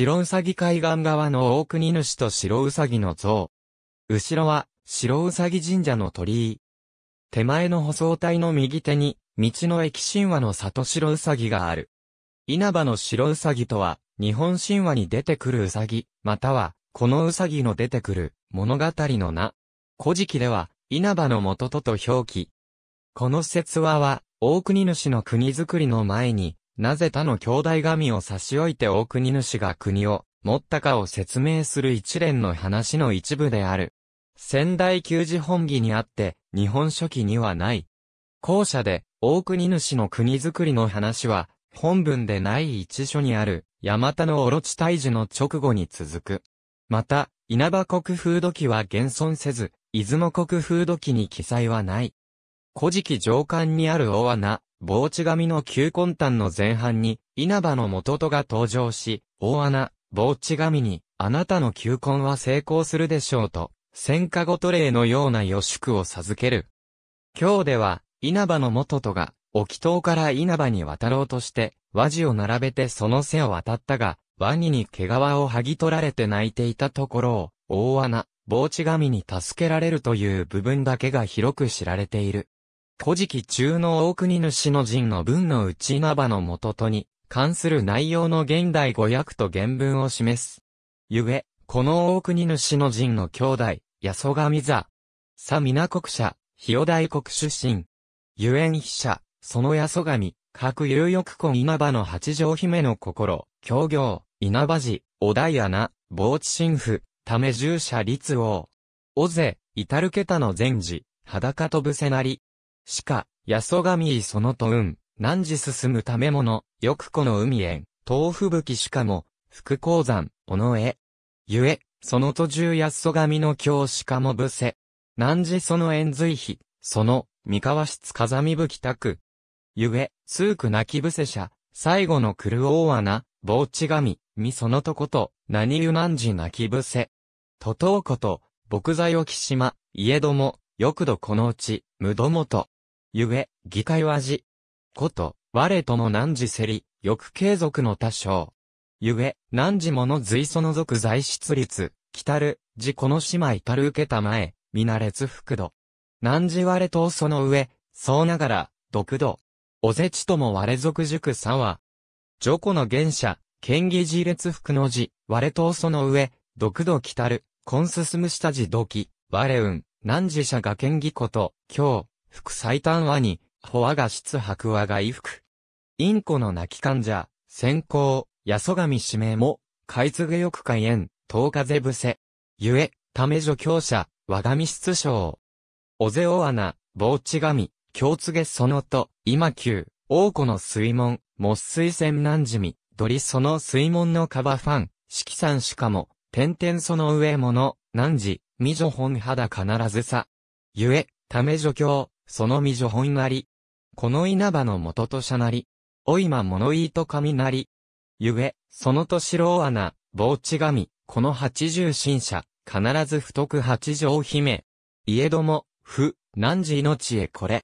白うさぎ海岸側の大国主と白うさぎの像。後ろは、白うさぎ神社の鳥居。手前の舗装帯の右手に、道の駅神話の里白うさぎがある。稲葉の白うさぎとは、日本神話に出てくるうさぎ、または、このうさぎの出てくる、物語の名。古事記では、稲葉の元とと表記。この説話は、大国主の国づくりの前に、なぜ他の兄弟神を差し置いて大国主が国を持ったかを説明する一連の話の一部である。仙台旧字本義にあって、日本書紀にはない。後者で、大国主の国づくりの話は、本文でない一書にある、山田のオロチ退治の直後に続く。また、稲葉国風土記は現存せず、出雲国風土記に記載はない。古事記上巻にある大穴、坊地神の旧魂胆の前半に、稲葉の元とが登場し、大穴、坊地神に、あなたの旧魂は成功するでしょうと、戦火ごと礼のような予祝を授ける。今日では、稲葉の元とが、沖島から稲葉に渡ろうとして、和地を並べてその背を渡ったが、ワニに毛皮を剥ぎ取られて泣いていたところを、大穴、坊地神に助けられるという部分だけが広く知られている。古事記中の大国主の陣の文の内稲葉の元とに、関する内容の現代語訳と原文を示す。ゆえ、この大国主の陣の兄弟、八十神座。さ皆国者、日与大国出身。ゆえん飛者、その八十神、各有欲婚稲葉の八条姫の心、協業、稲葉寺、お題穴、傍地神父、ため従者立王。尾瀬、至る桁の禅寺、裸とぶせなり、しか、やそがみいそのとうん、何時進むためもの、よくこの海へん、豆腐吹きしかも、福鉱山、尾上。ゆえ、その途中やそがみの京しかもぶせ。何時その円髄比、その、三河室風見吹きたく。ゆえ、数く泣きぶせ者、最後の狂る大穴、傍地神、みそのとこと、何ゆなんじ泣きぶせ。徒党こと、木材を島、家ども、よくどこのうち、無どもと。ゆえ、議会はじ。こと、我とも何時せり、欲継続の多少。ゆえ、何時もの随所の属在出率、来たる、自この姉妹たる受けたまえ、みなれつ福度。何時我とその上、そうながら、独度。おぜちとも我属塾さは。女子の原者、剣技自列福の字、我とその上、独度来たる、コンススムした我運、何時者が剣技こと、今日、副最短話に、ホワが出白話が衣服。インコの泣き患者、先行、八十神指名も、かい継げよく開演、東風伏せ。ゆえ、ため助教者、我が身出生。おぜお穴、ちが神、京げそのと、今おうこの水門、もっ水なんじみ、どりその水門のカバファン、さんしかも、てんその上もの、何時、未女本肌必ずさ。ゆえ、ため助教、そのみじょほんあり。この稲葉の元としゃなり。おいま物言いと神なり。ゆえ、そのとしろうあな、傍地神、この八十神社、必ず太く八条姫。いえども、ふ、何時命へこれ。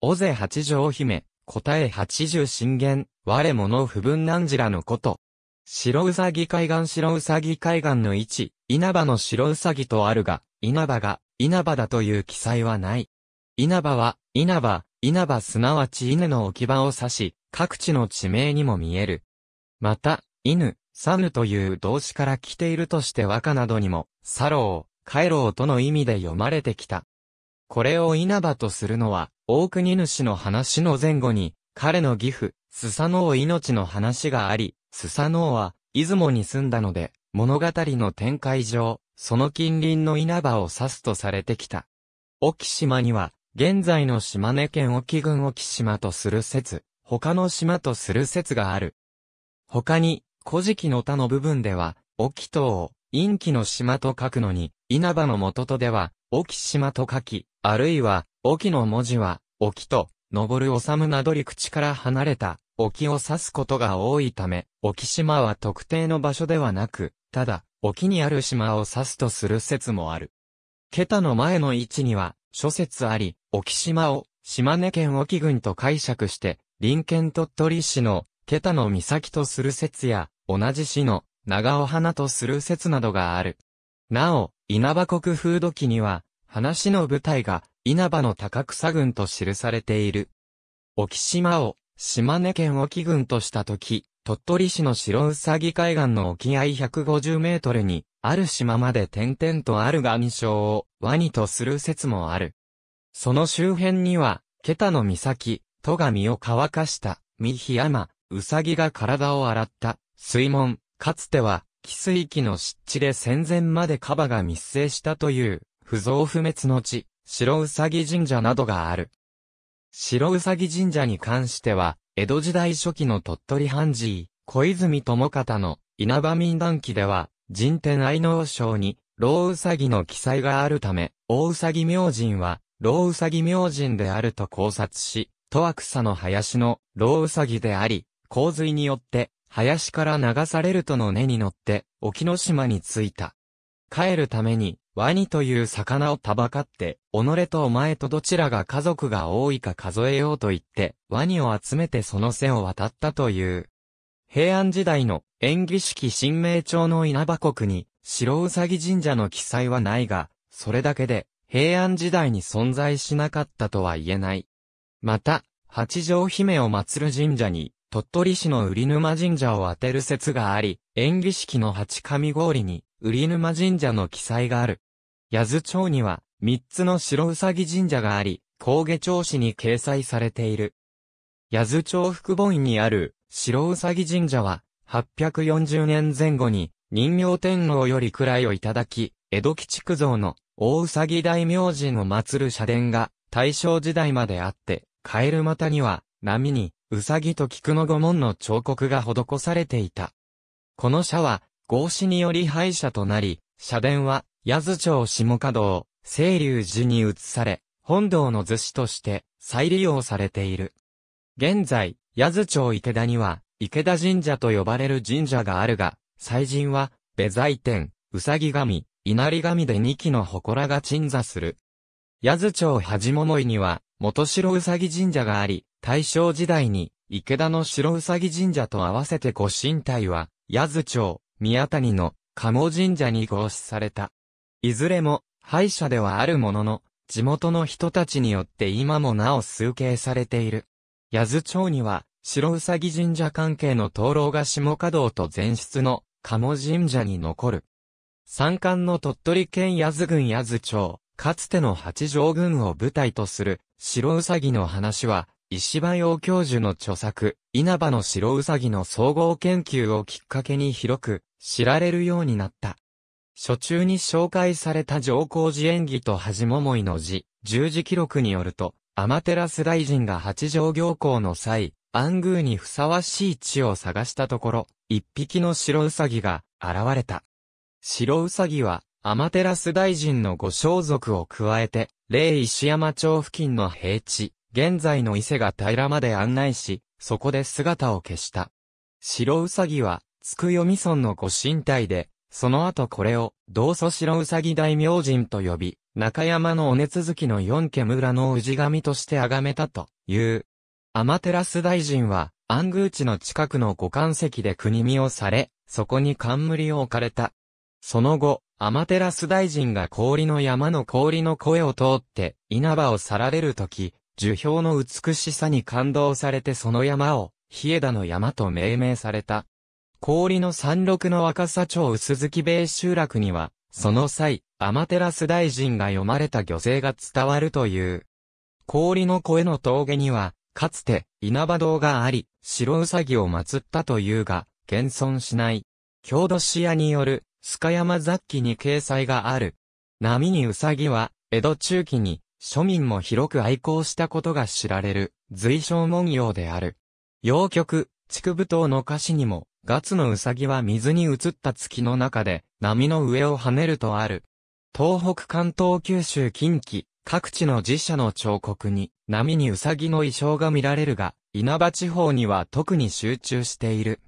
おぜ八条姫、答え八十神言、我物不分何時らのこと。白うさぎ海岸白うさぎ海岸の位置、稲葉の白うさぎとあるが、稲葉が、稲葉だという記載はない。稲葉は、稲葉、稲葉すなわち稲の置き場を指し、各地の地名にも見える。また、犬、サヌという動詞から来ているとして和歌などにも、サロー、カエローとの意味で読まれてきた。これを稲葉とするのは、大国主の話の前後に、彼の義父、スサノオ命の話があり、スサノオは、出雲に住んだので、物語の展開上、その近隣の稲葉を指すとされてきた。沖島には、現在の島根県沖郡沖島とする説、他の島とする説がある。他に、古事記の他の部分では、沖島を、陰気の島と書くのに、稲葉の元とでは、沖島と書き、あるいは、沖の文字は、沖と、登る治むなどり口から離れた、沖を指すことが多いため、沖島は特定の場所ではなく、ただ、沖にある島を指すとする説もある。桁の前の位置には、諸説あり、沖島を島根県沖郡と解釈して、隣県鳥取市の桁の岬とする説や、同じ市の長尾花とする説などがある。なお、稲葉国風土記には、話の舞台が稲葉の高草郡と記されている。沖島を島根県沖郡としたとき、鳥取市の白うさぎ海岸の沖合150メートルにある島まで点々とあるが、ニ礁をワニとする説もある。その周辺には、ケタの岬、戸が身を乾かした、三檜山、ウサギが体を洗った、水門、かつては、汽水域の湿地で戦前までカバが密生したという、不増不滅の地、白ウサギ神社などがある。白ウサギ神社に関しては、江戸時代初期の鳥取藩寺、小泉智方の稲葉民団記では、人天愛能賞に、老うさぎの記載があるため、大うさぎ明神は、老うさぎ明神であると考察し、とは草の林の老うさぎであり、洪水によって、林から流されるとの根に乗って、沖ノ島に着いた。帰るために、ワニという魚をたばかって、己とお前とどちらが家族が多いか数えようと言って、ワニを集めてその背を渡ったという。平安時代の演技式神明朝の稲葉国に白うさぎ神社の記載はないが、それだけで平安時代に存在しなかったとは言えない。また、八条姫を祀る神社に鳥取市の瓜沼神社を当てる説があり、演技式の八神氷に瓜沼神社の記載がある。八頭町には三つの白うさぎ神社があり、高下町子に掲載されている。八頭町福本にある白うさぎ神社は、840年前後に、人形天皇より位をいただき、江戸鬼築造の大うさぎ大明神を祀る社殿が、大正時代まであって、カエル股には、波に、うさぎと菊の御門の彫刻が施されていた。この社は、合祀により廃社となり、社殿は、八頭町下門道、清流寺に移され、本堂の図師として再利用されている。現在、八頭町池田には、池田神社と呼ばれる神社があるが、祭神は、ざいて天、うさぎ神、稲荷神で二基の祠が鎮座する。八頭町も物いには、元白うさぎ神社があり、大正時代に、池田の白うさぎ神社と合わせてご神体は、八頭町、宮谷の、鴨神社に合祀された。いずれも、敗者ではあるものの、地元の人たちによって今もなお崇敬されている。八頭町には、白兎神社関係の灯籠が下華道と前室の鴨神社に残る。山間の鳥取県八頭郡八頭町、かつての八条郡を舞台とする白兎の話は、石場洋教授の著作、稲葉の白兎の総合研究をきっかけに広く知られるようになった。初中に紹介された上皇寺演技と恥桃井の字、十字記録によると、天照大臣が八条行幸の際、安宮にふさわしい地を探したところ、一匹の白ウサギが現れた。白ウサギは、天照大臣のご装束を加えて、霊石山町付近の平地、現在の伊勢が平まで案内し、そこで姿を消した。白ウサギは、つくよみ村のご神体で、その後これを、道祖白うさぎ大明神と呼び、中山の尾根続きの四家村の氏神として崇めたという。天照大臣は、安宮地の近くの五冠石で国見をされ、そこに冠を置かれた。その後、天照大臣が氷の山の氷の声を通って、稲葉を去られるとき、樹氷の美しさに感動されてその山を、日枝の山と命名された。氷の山麓の若狭町薄月米集落には、その際、天照大臣が読まれた漁勢が伝わるという。氷の声の峠には、かつて稲葉堂があり、白兎を祀ったというが、現存しない。郷土史屋による、須賀山雑記に掲載がある。波に兎は、江戸中期に、庶民も広く愛好したことが知られる、随章文様である。洋曲、畜舞踏の歌詞にも、ガツのウサギは水に映った月の中で、波の上を跳ねるとある。東北関東九州近畿、各地の寺社の彫刻に、波にウサギの意匠が見られるが、稲葉地方には特に集中している。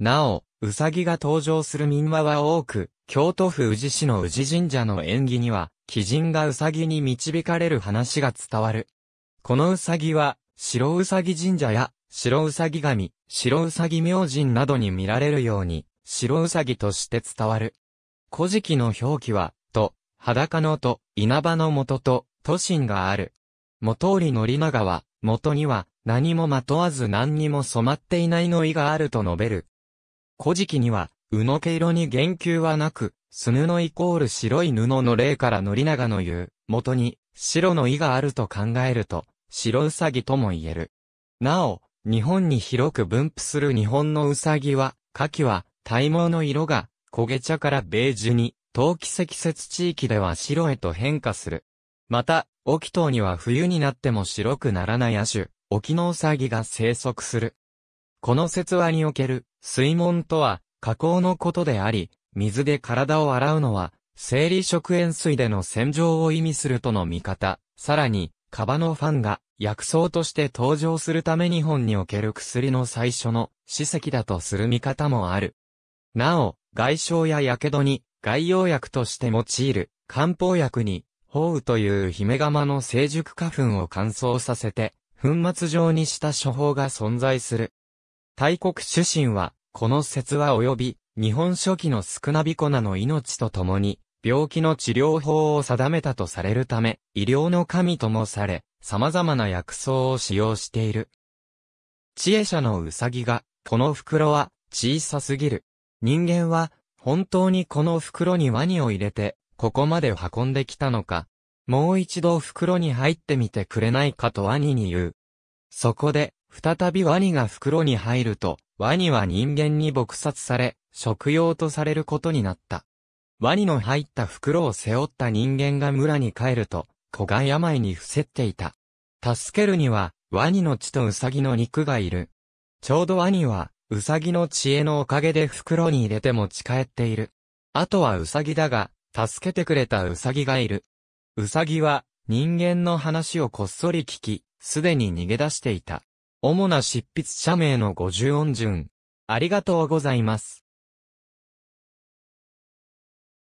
なお、ウサギが登場する民話は多く、京都府宇治市の宇治神社の縁起には、鬼人がウサギに導かれる話が伝わる。このウサギは、白ウサギ神社や、白ウサギ神、白うさぎ明神などに見られるように、白うさぎとして伝わる。古事記の表記は、と、裸のと、稲葉の元と、都心がある。元織宣長は、元には、何もまとわず何にも染まっていないの意があると述べる。古事記には、うのけ色に言及はなく、すぬのイコール白い布の例からながの言う、元に、白の意があると考えると、白うさぎとも言える。なお、日本に広く分布する日本のウサギは、カキは、体毛の色が、焦げ茶からベージュに、冬季積雪地域では白へと変化する。また、沖島には冬になっても白くならない亜種、沖のウサギが生息する。この説話における、水門とは、加工のことであり、水で体を洗うのは、生理食塩水での洗浄を意味するとの見方、さらに、カバのファンが、薬草として登場するため日本における薬の最初の史跡だとする見方もある。なお、外傷や火傷に外用薬として用いる漢方薬に、宝雨という姫釜の成熟花粉を乾燥させて、粉末状にした処方が存在する。大国主神は、この説は及び、日本初期のスクナビコナの命とともに、病気の治療法を定めたとされるため、医療の神ともされ、様々な薬草を使用している。知恵者のうさぎが、この袋は小さすぎる。人間は本当にこの袋にワニを入れて、ここまで運んできたのか。もう一度袋に入ってみてくれないかとワニに言う。そこで、再びワニが袋に入ると、ワニは人間に撲殺され、食用とされることになった。ワニの入った袋を背負った人間が村に帰ると、子が病に伏せっていた。助けるには、ワニの血とウサギの肉がいる。ちょうどワニは、ウサギの知恵のおかげで袋に入れて持ち帰っている。あとはウサギだが、助けてくれたウサギがいる。ウサギは、人間の話をこっそり聞き、すでに逃げ出していた。主な執筆者名の五十音順。ありがとうございます。